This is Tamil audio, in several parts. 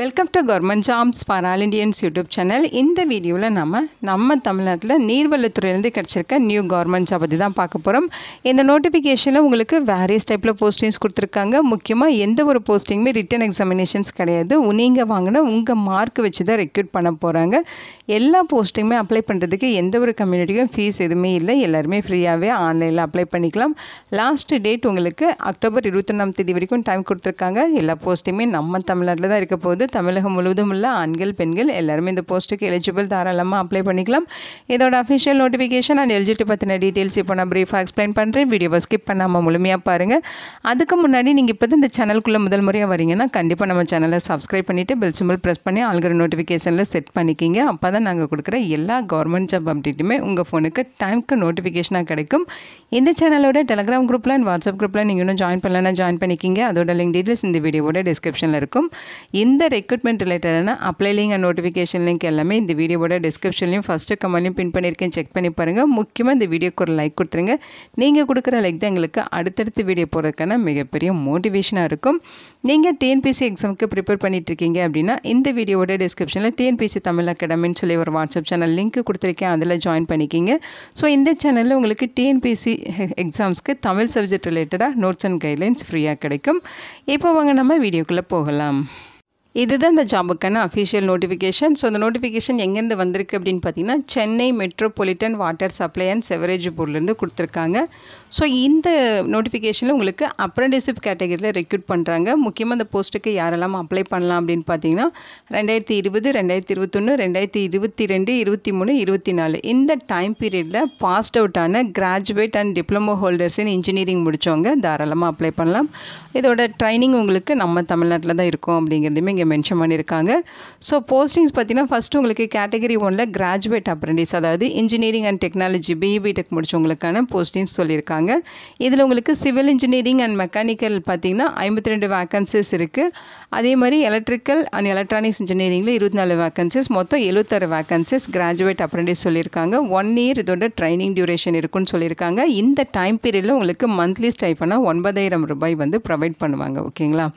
welcome to government jobs for all Indians YouTube channel இந்த வீடியோவில் நம்ம நம்ம தமிழ்நாட்டில் நீர்வளத்துறையிலேருந்து கிடச்சிருக்க நியூ கவர்மெண்ட் ஜாப் பற்றி தான் பார்க்க போகிறோம் இந்த நோட்டிஃபிகேஷனில் உங்களுக்கு வேரியஸ் டைப்பில் போஸ்டிங்ஸ் கொடுத்துருக்காங்க முக்கியமாக எந்த ஒரு போஸ்டிங்குமே ரிட்டன் எக்ஸாமினேஷன்ஸ் கிடையாது நீங்கள் வாங்கினா உங்கள் மார்க் வச்சு தான் ரெக்யூட் பண்ண போகிறாங்க எல்லா போஸ்டிங்குமே அப்ளை பண்ணுறதுக்கு எந்த ஒரு கம்யூனிட்டியும் ஃபீஸ் எதுவுமே இல்லை எல்லாருமே ஃப்ரீயாகவே ஆன்லைனில் அப்ளை பண்ணிக்கலாம் லாஸ்ட் டேட் உங்களுக்கு அக்டோபர் இருபத்தொன்னாம் தேதி வரைக்கும் டைம் கொடுத்துருக்காங்க எல்லா போஸ்டிங்குமே நம்ம தமிழ்நாட்டில் தான் இருக்க போகுது அதாவது தமிழகம் முழுவதும் உள்ள ஆண்கள் பெண்கள் எல்லாருமே இந்த போஸ்ட்டுக்கு எலிஜிபிள் தாராளமாக அப்ளை பண்ணிக்கலாம் இதோட அஃபிஷியல் நோட்டிஃபிகேஷன் அண்ட் எலிஜிபிலிட்டி பற்றின டீட்டெயில்ஸ் இப்போ நான் ப்ரீஃபாக எக்ஸ்பிளைன் பண்ணுறேன் வீடியோவை ஸ்கிப் பண்ணாமல் முழுமையாக பாருங்கள் அதுக்கு முன்னாடி நீங்கள் இப்போ இந்த சேனலுக்குள்ளே முதல் முறையாக வரீங்கன்னா கண்டிப்பாக நம்ம சேனலை சப்ஸ்கிரைப் பண்ணிவிட்டு பெல் சிம்பிள் ப்ரெஸ் பண்ணி ஆல்கிற நோட்டிஃபிகேஷனில் செட் பண்ணிக்கிங்க அப்போ தான் நாங்கள் கொடுக்குற எல்லா கவர்மெண்ட் ஜாப் அப்டேட்டுமே உங்கள் ஃபோனுக்கு டைமுக்கு நோட்டிஃபிகேஷனாக கிடைக்கும் இந்த சேனலோட டெலகிராம் குரூப்பில் அண்ட் வாட்ஸ்அப் குரூப்பில் நீங்கள் இன்னும் ஜாயின் பண்ணலன்னா ஜாயின் பண்ணிக்கிங்க அதோட லிங்க் டீட்டெயில்ஸ் இந்த வீடியோவோட டிஸ்கிரிப்ஷனில் இருக்கும் இந்த ரெக்ரூட்மெண்ட் ரிலேட்டடான apply link and notification link எல்லாமே இந்த வீடியோவோட டிஸ்கிரிப்ஷன்லையும் ஃபஸ்ட்டு கமெண்ட்லையும் பின் பண்ணியிருக்கேன் செக் பண்ணி பாருங்கள் முக்கியமாக இந்த வீடியோக்கு ஒரு லைக் கொடுத்துருங்க நீங்கள் கொடுக்குற லைக் தான் எங்களுக்கு அடுத்தடுத்து வீடியோ போகிறதுக்கான மிகப்பெரிய மோட்டிவேஷனாக இருக்கும் நீங்கள் டிஎன்பிசி எக்ஸாமுக்கு ப்ரிப்பேர் இருக்கீங்க அப்படின்னா இந்த வீடியோட டிஸ்கிரிப்ஷனில் டிஎன்பிசி தமிழ் அகாடமின்னு சொல்லி ஒரு வாட்ஸ்அப் சேனல் லிங்க் கொடுத்துருக்கேன் அதில் ஜாயின் பண்ணிக்கிங்க ஸோ இந்த சேனலில் உங்களுக்கு டிஎன்பிசி எக்ஸாம்ஸ்க்கு தமிழ் சப்ஜெக்ட் ரிலேட்டடாக நோட்ஸ் அண்ட் கைட்லைன்ஸ் ஃப்ரீயாக கிடைக்கும் இப்போ வாங்க நம்ம வீடியோக்குள்ளே போகலாம் இதுதான் இந்த ஜாபுக்கான அஃபிஷியல் நோட்டிஃபிகேஷன் ஸோ அந்த நோட்டிஃபிகேஷன் எங்கேருந்து வந்திருக்கு அப்படின்னு பார்த்தீங்கன்னா Chennai metropolitan water supply and sewerage போர்ட்லேருந்து கொடுத்துருக்காங்க ஸோ இந்த நோட்டிஃபிகேஷனில் உங்களுக்கு அப்ரண்டிஸிப் கேட்டகரியில் ரெக்ரூட் பண்ணுறாங்க முக்கியமாக அந்த போஸ்ட்டுக்கு யாரெல்லாம் அப்ளை பண்ணலாம் அப்படின்னு பார்த்தீங்கன்னா ரெண்டாயிரத்தி இருபது ரெண்டாயிரத்தி இருபத்தொன்று ரெண்டாயிரத்தி இருபத்தி ரெண்டு இருபத்தி மூணு இருபத்தி நாலு இந்த டைம் பீரியடில் பாஸ்ட் அவுட்டான graduate and diploma holders in engineering முடித்தவங்க தாராளமாக அப்ளை பண்ணலாம் இதோட ட்ரைனிங் உங்களுக்கு நம்ம தமிழ்நாட்டில் தான் இருக்கும் அப்படிங்கிறதுமே இங்கே மென்ஷன் பண்ணியிருக்காங்க ஸோ போஸ்டிங்ஸ் பார்த்தீங்கன்னா ஃபஸ்ட்டு உங்களுக்கு கேட்டகரி ஒனில் கிராஜுவேட் அப்ரெண்டிஸ் அதாவது engineering and technology B E B tech முடிச்சவங்களுக்கான போஸ்டிங்ஸ் சொல்லியிருக்காங்க இதில் உங்களுக்கு சிவில் இன்ஜினியரிங் அண்ட் மெக்கானிக்கல் பார்த்திங்கன்னா ஐம்பத்தி ரெண்டு வேக்கன்சிஸ் இருக்குது அதே மாதிரி எலக்ட்ரிக்கல் அண்ட் எலக்ட்ரானிக்ஸ் இன்ஜினியரிங்கில் இருபத்தி நாலு வேக்கன்சிஸ் மொத்தம் எழுபத்தாறு வேக்கன்சிஸ் கிராஜுவேட் அப்ரெண்டிஸ் சொல்லியிருக்காங்க ஒன் இயர் இதோட ட்ரைனிங் டியூரேஷன் இருக்குன்னு சொல்லியிருக்காங்க இந்த டைம் பீரியடில் உங்களுக்கு மந்த்லி ஸ்டைஃபனாக ஒன்பதாயிரம் ரூபாய் வந்து ப்ரொவைட் பண்ணுவாங்க ஓகேங்களா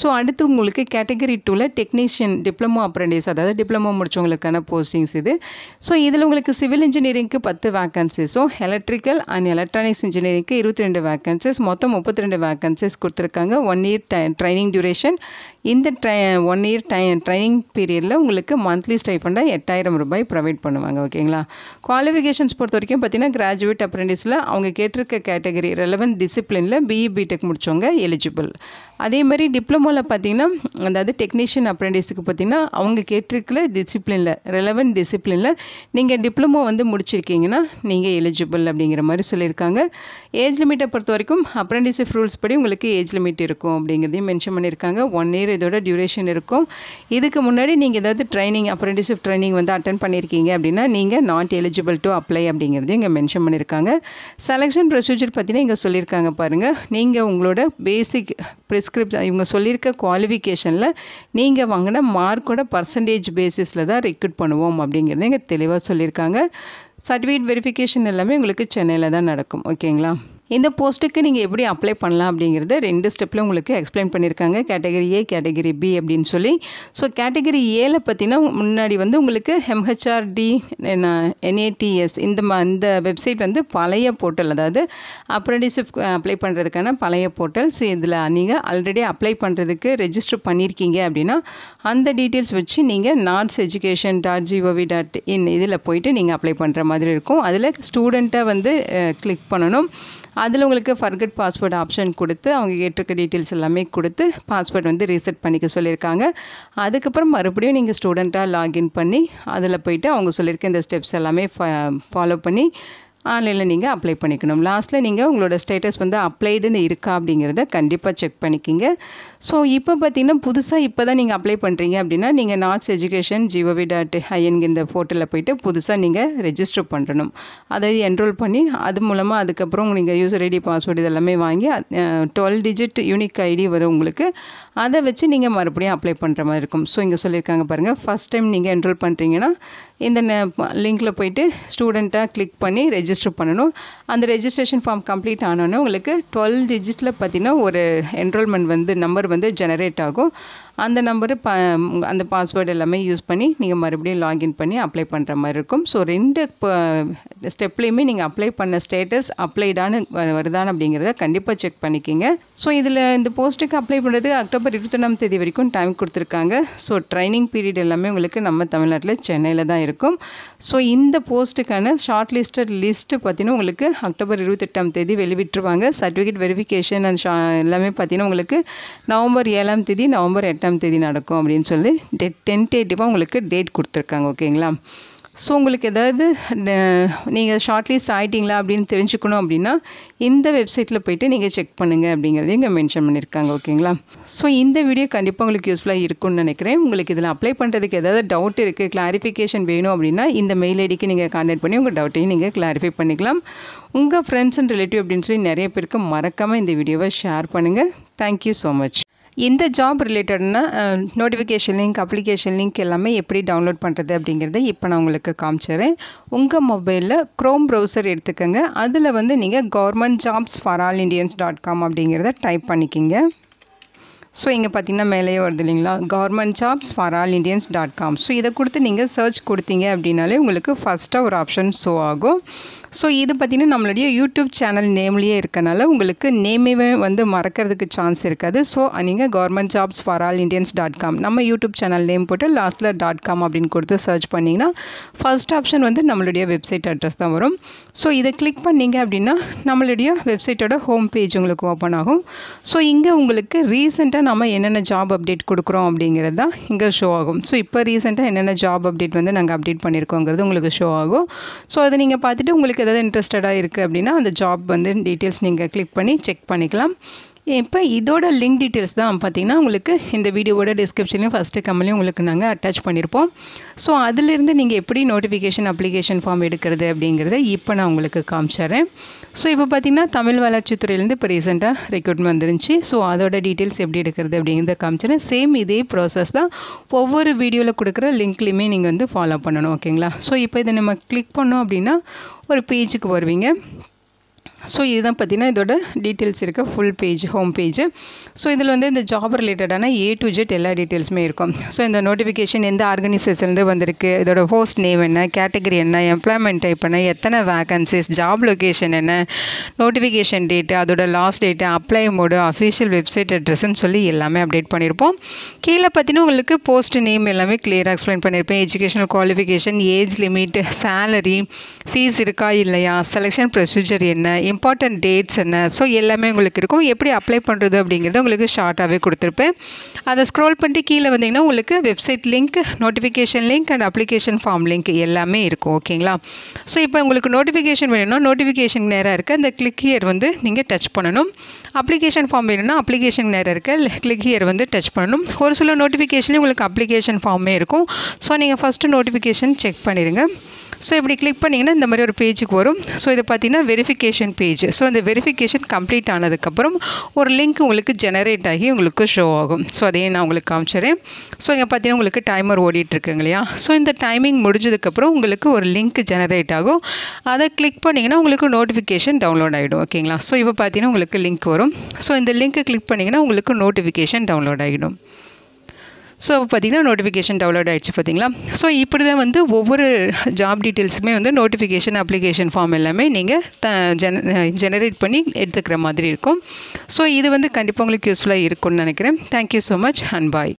ஸோ அடுத்து உங்களுக்கு கேட்டகரி டூவில் டெக்னீஷியன் டிப்ளமோ அப்ரண்டிஸ் அதாவது டிப்ளமோ முடிச்சவங்களுக்கான போஸ்டிங்ஸ் இது ஸோ இதில் உங்களுக்கு சிவில் இன்ஜினியரிங்க்கு பத்து வேக்கன்சிஸும் எலக்ட்ரிக்கல் அண்ட் எலக்ட்ரானிக்ஸ் இன்ஜினியரிங்க்கு இருபத்தி ரெண்டு வேக்கன்சிஸ் மொத்தம் முப்பத்தி ரெண்டு வேக்கன்சிஸ் கொடுத்துருக்காங்க ஒன் இயர் ட்ரைனிங் டியூரேஷன் இந்த ட்ரை ஒன் இயர் டை ட்ரைனிங் பீரியடில் உங்களுக்கு மந்த்லி ஸ்டைஃபண்டாக எட்டாயிரம் ரூபாய் ப்ரொவைட் பண்ணுவாங்க ஓகேங்களா குவாலிஃபிகேஷன்ஸ் பொறுத்த வரைக்கும் பார்த்தீங்கன்னா கிராஜுவேட் அப்ரெண்டிஸில் அவங்க கேட்டிருக்க கேட்டகரி ரெலவென்ட் டிசிப்ளினில் பிஇ பிடெக் முடித்தவங்க எலிஜிபிள் அதே மாதிரி டிப்ளமோவில் பார்த்திங்கன்னா அதாவது டெக்னீஷியன் அப்ரெண்டிஸுக்கு பார்த்திங்கன்னா அவங்க கேட்டிருக்கல டிசிப்ளினில் ரெலவெண்ட் டிசிப்ளினில் நீங்கள் டிப்ளமோ வந்து முடிச்சிருக்கீங்கன்னா நீங்கள் எலிஜிபிள் அப்படிங்கிற மாதிரி சொல்லியிருக்காங்க ஏஜ் லிமிட்டை பொறுத்த வரைக்கும் அப்ரெண்டிஸ்ஷிப் ரூல்ஸ் படி உங்களுக்கு ஏஜ் லிமிட் இருக்கும் அப்படிங்கிறதையும் மென்ஷன் பண்ணியிருக்காங்க ஒன் இயர் இதோட டியூரேஷன் இருக்கும் இதுக்கு முன்னாடி நீங்கள் ஏதாவது ட்ரைனிங் அப்ரெண்டிஸிப் ட்ரைனிங் வந்து அட்டன் பண்ணியிருக்கீங்க அப்படின்னா நீங்கள் நாட் எலிஜிபிள் டு அப்ளை அப்படிங்கிறதையும் இங்கே மென்ஷன் பண்ணியிருக்காங்க செலெக்ஷன் ப்ரொசீஜர் பார்த்தீங்கன்னா இங்கே சொல்லியிருக்காங்க பாருங்கள் நீங்கள் உங்களோட பேசிக் ப்ரிஸ் டிஸ்கிரிப் இவங்க சொல்லியிருக்க குவாலிஃபிகேஷனில் நீங்கள் வாங்கின மார்க்கோட பர்சன்டேஜ் பேசிஸில் தான் ரெக்ரூட் பண்ணுவோம் அப்படிங்கிறத இங்கே தெளிவாக சொல்லியிருக்காங்க சர்டிஃபிகேட் வெரிஃபிகேஷன் எல்லாமே உங்களுக்கு சென்னையில் தான் நடக்கும் ஓகேங்களா இந்த போஸ்ட்டுக்கு நீங்கள் எப்படி அப்ளை பண்ணலாம் அப்படிங்கிறத ரெண்டு ஸ்டெப்பில் உங்களுக்கு எக்ஸ்பிளைன் பண்ணியிருக்காங்க கேட்டகரி ஏ கேட்டகரி பி அப்படின்னு சொல்லி ஸோ கேட்டகரி ஏல பார்த்தீங்கன்னா முன்னாடி வந்து உங்களுக்கு எம்ஹெச்ஆர்டி என்ஏடிஎஸ் இந்த மா இந்த வெப்சைட் வந்து பழைய போர்ட்டல் அதாவது அப்ரண்டிஸ்ஷிப் அப்ளை பண்ணுறதுக்கான பழைய போர்ட்டல்ஸ் இதில் நீங்கள் ஆல்ரெடி அப்ளை பண்ணுறதுக்கு ரெஜிஸ்டர் பண்ணியிருக்கீங்க அப்படின்னா அந்த டீட்டெயில்ஸ் வச்சு நீங்கள் NATS education dot G O V dot in இதில் போயிட்டு நீங்கள் அப்ளை பண்ணுற மாதிரி இருக்கும் அதில் ஸ்டூடெண்ட்டை வந்து கிளிக் பண்ணணும் அதில் உங்களுக்கு ஃபர்கட் பாஸ்வேர்டு ஆப்ஷன் கொடுத்து அவங்க கேட்டிருக்க டீட்டெயில்ஸ் எல்லாமே கொடுத்து பாஸ்வேர்ட் வந்து ரீசெட் பண்ணிக்க சொல்லியிருக்காங்க அதுக்கப்புறம் மறுபடியும் நீங்கள் ஸ்டூடெண்ட்டாக லாகின் பண்ணி அதில் போயிட்டு அவங்க சொல்லியிருக்க இந்த ஸ்டெப்ஸ் எல்லாமே ஃபாலோ பண்ணி ஆன்லைனில் நீங்கள் அப்ளை பண்ணிக்கணும் லாஸ்ட்டில் நீங்கள் உங்களோட ஸ்டேட்டஸ் வந்து அப்ளைடுன்னு இருக்கா அப்படிங்கிறத கண்டிப்பாக செக் பண்ணிக்கிங்க ஸோ இப்போ பார்த்தீங்கன்னா புதுசாக இப்போ தான் நீங்கள் அப்ளை பண்ணுறீங்க அப்படின்னா நீங்கள் நாட்ஸ் எஜுகேஷன் ஜிஓவி டாட் ஐஎன்க இந்த போர்ட்டலில் போயிட்டு புதுசாக நீங்கள் ரெஜிஸ்டர் பண்ணணும் அதை என்ரோல் பண்ணி அது மூலமாக அதுக்கப்புறம் நீங்கள் யூசர் ஐடி பாஸ்வேர்டு இதெல்லாமே வாங்கி டுவெல் டிஜிட் யூனிக் ஐடி வரும் உங்களுக்கு அதை வச்சு நீங்கள் மறுபடியும் அப்ளை பண்ணுற மாதிரி இருக்கும் ஸோ இங்கே சொல்லியிருக்காங்க பாருங்கள் ஃபஸ்ட் டைம் நீங்கள் என்ரோல் பண்ணுறீங்கன்னா இந்த லிங்கில் போயிட்டு ஸ்டூடெண்ட்டாக கிளிக் பண்ணி ரெஜிஸ்டர் பண்ணணும் அந்த ரெஜிஸ்ட்ரேஷன் ஃபார்ம் கம்ப்ளீட் ஆனோன்னே உங்களுக்கு டுவெல் டிஜிட்டில் பார்த்திங்கன்னா ஒரு என்ரோல்மெண்ட் வந்து நம்பர் வந்து ஜெனரேட் ஆகும் அந்த நம்பரு ப அந்த பாஸ்வேர்டு எல்லாமே யூஸ் பண்ணி நீங்கள் மறுபடியும் லாகின் பண்ணி அப்ளை பண்ணுற மாதிரி இருக்கும் ஸோ ரெண்டு ஸ்டெப்லேயுமே நீங்கள் அப்ளை பண்ண ஸ்டேட்டஸ் அப்ளைடானு வருதான் அப்படிங்கிறத கண்டிப்பாக செக் பண்ணிக்கிங்க ஸோ இதில் இந்த போஸ்ட்டுக்கு அப்ளை பண்ணுறது அக்டோபர் இருபத்தொன்னாம் தேதி வரைக்கும் டைம் கொடுத்துருக்காங்க ஸோ ட்ரைனிங் பீரியட் எல்லாமே உங்களுக்கு நம்ம தமிழ்நாட்டில் சென்னையில் தான் இருக்கும் ஸோ இந்த போஸ்ட்டுக்கான ஷார்ட் லிஸ்டட் லிஸ்ட்டு பார்த்தீங்கன்னா உங்களுக்கு அக்டோபர் இருபத்தெட்டாம் தேதி வெளிவிட்டுருவாங்க சர்டிஃபிகேட் வெரிஃபிகேஷன் அண்ட் ஷா எல்லாமே பார்த்தீங்கன்னா உங்களுக்கு நவம்பர் ஏழாம் தேதி நவம்பர் எட்டாம் எட்டாம் தேதி நடக்கும் அப்படின்னு சொல்லி டெ டென்டேட்டிவாக உங்களுக்கு டேட் கொடுத்துருக்காங்க ஓகேங்களா ஸோ உங்களுக்கு எதாவது நீங்கள் ஷார்ட் லிஸ்ட் அப்படின்னு தெரிஞ்சுக்கணும் அப்படின்னா இந்த வெப்சைட்டில் போய்ட்டு நீங்கள் செக் பண்ணுங்கள் அப்படிங்கிறதையும் இங்கே மென்ஷன் பண்ணியிருக்காங்க ஓகேங்களா ஸோ இந்த வீடியோ கண்டிப்பாக உங்களுக்கு யூஸ்ஃபுல்லாக இருக்கும்னு நினைக்கிறேன் உங்களுக்கு இதில் அப்ளை பண்ணுறதுக்கு எதாவது டவுட் இருக்குது கிளாரிஃபிகேஷன் வேணும் அப்படின்னா இந்த மெயில் ஐடிக்கு நீங்கள் கான்டாக்ட் பண்ணி உங்கள் டவுட்டையும் நீங்கள் கிளாரிஃபை பண்ணிக்கலாம் உங்கள் ஃப்ரெண்ட்ஸ் அண்ட் ரிலேட்டிவ் அப்படின்னு சொல்லி நிறைய பேருக்கு மறக்காமல் இந்த வீடியோவை ஷேர் பண்ணுங்கள் தேங்க்யூ ஸோ மச் இந்த ஜாப் ரிலேட்டட்னா நோட்டிஃபிகேஷன் லிங்க் அப்ளிகேஷன் லிங்க் எல்லாமே எப்படி டவுன்லோட் பண்ணுறது அப்படிங்கிறத இப்போ நான் உங்களுக்கு காமிச்சிடுறேன் உங்கள் மொபைலில் க்ரோம் ப்ரௌசர் எடுத்துக்கோங்க அதில் வந்து நீங்கள் government jobs for all Indians dot com அப்படிங்கிறத டைப் பண்ணிக்கிங்க ஸோ இங்கே பார்த்தீங்கன்னா மேலேயே வருது இல்லைங்களா government jobs for all Indians dot com so இதை கொடுத்து நீங்கள் சர்ச் கொடுத்தீங்க அப்படின்னாலே உங்களுக்கு ஃபஸ்ட்டாக ஒரு ஆப்ஷன் ஷோ ஆகும் ஸோ இது பார்த்திங்கன்னா நம்மளுடைய யூடியூப் சேனல் நேம்லேயே இருக்கனால உங்களுக்கு நேமே வந்து மறக்கிறதுக்கு சான்ஸ் இருக்காது ஸோ நீங்கள் government jobs for all Indians dot com நம்ம யூடியூப் சேனல் நேம் போட்டு லாஸ்ட்டில் டாட் காம் அப்படின்னு கொடுத்து சர்ச் பண்ணிங்கன்னா ஃபஸ்ட் ஆப்ஷன் வந்து நம்மளுடைய வெப்சைட் அட்ரஸ் தான் வரும் ஸோ இதை கிளிக் பண்ணிங்க அப்படின்னா நம்மளுடைய வெப்சைட்டோட ஹோம் பேஜ் உங்களுக்கு ஓப்பன் ஆகும் ஸோ இங்கே உங்களுக்கு ரீசெண்டாக நம்ம என்னென்ன ஜாப் அப்டேட் கொடுக்குறோம் அப்படிங்கிறது தான் இங்கே ஷோ ஆகும் ஸோ இப்போ ரீசெண்டாக என்னென்ன ஜாப் அப்டேட் வந்து நாங்கள் அப்டேட் பண்ணியிருக்கோங்கிறது உங்களுக்கு ஷோ ஆகும் ஸோ அதை நீங்கள் பார்த்துட்டு உங்களுக்கு உங்களுக்கு எதாவது இன்ட்ரெஸ்டடாக இருக்குது அப்படின்னா அந்த ஜாப் வந்து டீட்டெயில்ஸ் நீங்கள் கிளிக் பண்ணி செக் பண்ணிக்கலாம் இப்போ இதோட லிங்க் டீட்டெயில்ஸ் தான் பார்த்தீங்கன்னா உங்களுக்கு இந்த வீடியோவோட டிஸ்கிரிப்ஷன்லையும் ஃபஸ்ட்டு கம்மலையும் உங்களுக்கு நாங்கள் அட்டாச் பண்ணியிருப்போம் ஸோ அதிலிருந்து நீங்கள் எப்படி நோட்டிஃபிகேஷன் அப்ளிகேஷன் ஃபார்ம் எடுக்கிறது அப்படிங்கிறத இப்போ நான் உங்களுக்கு காமிச்சிடுறேன் ஸோ இப்போ பார்த்தீங்கன்னா தமிழ் வளர்ச்சித்துறையிலேருந்து இப்போ ரீசெண்டாக ரெக்ரூட்மெண்ட் வந்துருந்துச்சு ஸோ அதோட டீட்டெயில்ஸ் எப்படி எடுக்கிறது அப்படிங்கிறத காமிச்சிடுறேன் சேம் இதே ப்ராசஸ் தான் ஒவ்வொரு வீடியோவில் கொடுக்குற லிங்க்லேயுமே நீங்கள் வந்து ஃபாலோ பண்ணணும் ஓகேங்களா ஸோ இப்போ இதை நம்ம கிளிக் பண்ணோம் அப்படின்னா ஒரு பேஜுக்கு வருவீங்க ஸோ இதுதான் பார்த்தீங்கன்னா இதோட டீட்டெயில்ஸ் இருக்க full page home page so இதில் வந்து இந்த ஜாப் ரிலேட்டடான ஏ டு ஜெட் எல்லா டீட்டெயில்ஸுமே இருக்கும் ஸோ இந்த நோட்டிஃபிகேஷன் எந்த ஆர்கனைசேஷன்லேருந்து வந்திருக்கு இதோட ஹோஸ்ட் நேம் என்ன கேட்டகரி என்ன எம்ப்ளாய்மெண்ட் டைப் என்ன எத்தனை வேகன்சிஸ் ஜாப் லொக்கேஷன் என்ன நோட்டிஃபிகேஷன் டேட்டு அதோட last date apply mode official website அட்ரஸ்ன்னு சொல்லி எல்லாமே அப்டேட் பண்ணியிருப்போம் கீழே பார்த்தீங்கன்னா உங்களுக்கு போஸ்ட் நேம் எல்லாமே கிளியராக எக்ஸ்பிளைன் பண்ணியிருப்பேன் educational qualification age limit salary fees இருக்கா இல்லையா செலெக்ஷன் ப்ரொசீஜர் என்ன இம்பார்ட்டண்ட் டேட்ஸ் என்ன ஸோ எல்லாமே உங்களுக்கு இருக்கும் எப்படி அப்ளை பண்ணுறது அப்படிங்கிறது உங்களுக்கு ஷார்ட்டாகவே கொடுத்துருப்பேன் அதை ஸ்க்ரோல் பண்ணிட்டு கீழே வந்தீங்கன்னா உங்களுக்கு website link notification link and application form link எல்லாமே இருக்கும் ஓகேங்களா ஸோ இப்போ உங்களுக்கு நோட்டிஃபிகேஷன் வேணும்னா நோட்டிஃபிகேஷன் நேராக இருக்க அந்த கிளிக் ஹியர் வந்து நீங்கள் டச் பண்ணணும் அப்ளிகேஷன் ஃபார்ம் வேணும்னா அப்ளிகேஷன் நேராக இருக்க கிளிக் ஹியர் வந்து டச் பண்ணணும் ஒரு சில நோட்டிஃபிகேஷன்லேயும் உங்களுக்கு அப்ளிகேஷன் ஃபார்மே இருக்கும் ஸோ நீங்கள் ஃபஸ்ட்டு நோட்டிஃபிகேஷன் செக் பண்ணிடுங்க ஸோ இப்படி கிளிக் பண்ணிங்கன்னா இந்த மாதிரி ஒரு பேஜுக்கு வரும் ஸோ இதை பார்த்தீங்கன்னா வெரிஃபிகேஷன் பேஜ் ஸோ அந்த வெரிஃபிகேஷன் கம்ப்ளீட் ஆனதுக்கப்புறம் ஒரு லிங்க் உங்களுக்கு ஜெனரேட் ஆகி உங்களுக்கு ஷோ ஆகும் ஸோ அதையும் நான் உங்களுக்கு காமிச்சிடுறேன் ஸோ இங்கே பார்த்தீங்கன்னா உங்களுக்கு டைமர் ஓடிட்டுருக்குங்க இல்லையா ஸோ இந்த டைமிங் முடிஞ்சதுக்கப்புறம் உங்களுக்கு ஒரு லிங்க் ஜெனரேட் ஆகும் அதை கிளிக் பண்ணிங்கன்னா உங்களுக்கு நோட்டிஃபிகேஷன் டவுன்லோட் ஆகிடும் ஓகேங்களா ஸோ இப்போ பார்த்தீங்கன்னா உங்களுக்கு லிங்க் வரும் ஸோ இந்த லிங்க்கை கிளிக் பண்ணிங்கன்னா உங்களுக்கு நோட்டிஃபிகேஷன் டவுன்லோட் ஆகிடும் ஸோ பார்த்திங்கன்னா நோட்டிஃபிகேஷன் டவுன்லோட் ஆகிடுச்சு பார்த்திங்களா ஸோ இப்படி தான் வந்து ஒவ்வொரு ஜாப் டீட்டெயில்ஸுமே வந்து நோட்டிஃபிகேஷன் அப்ளிகேஷன் ஃபார்ம் எல்லாமே நீங்கள் த ஜென ஜெனரேட் பண்ணி எடுத்துக்கிற மாதிரி இருக்கும் ஸோ இது வந்து கண்டிப்பாக உங்களுக்கு யூஸ்ஃபுல்லாக இருக்கும்னு நினைக்கிறேன் thank you so much and bye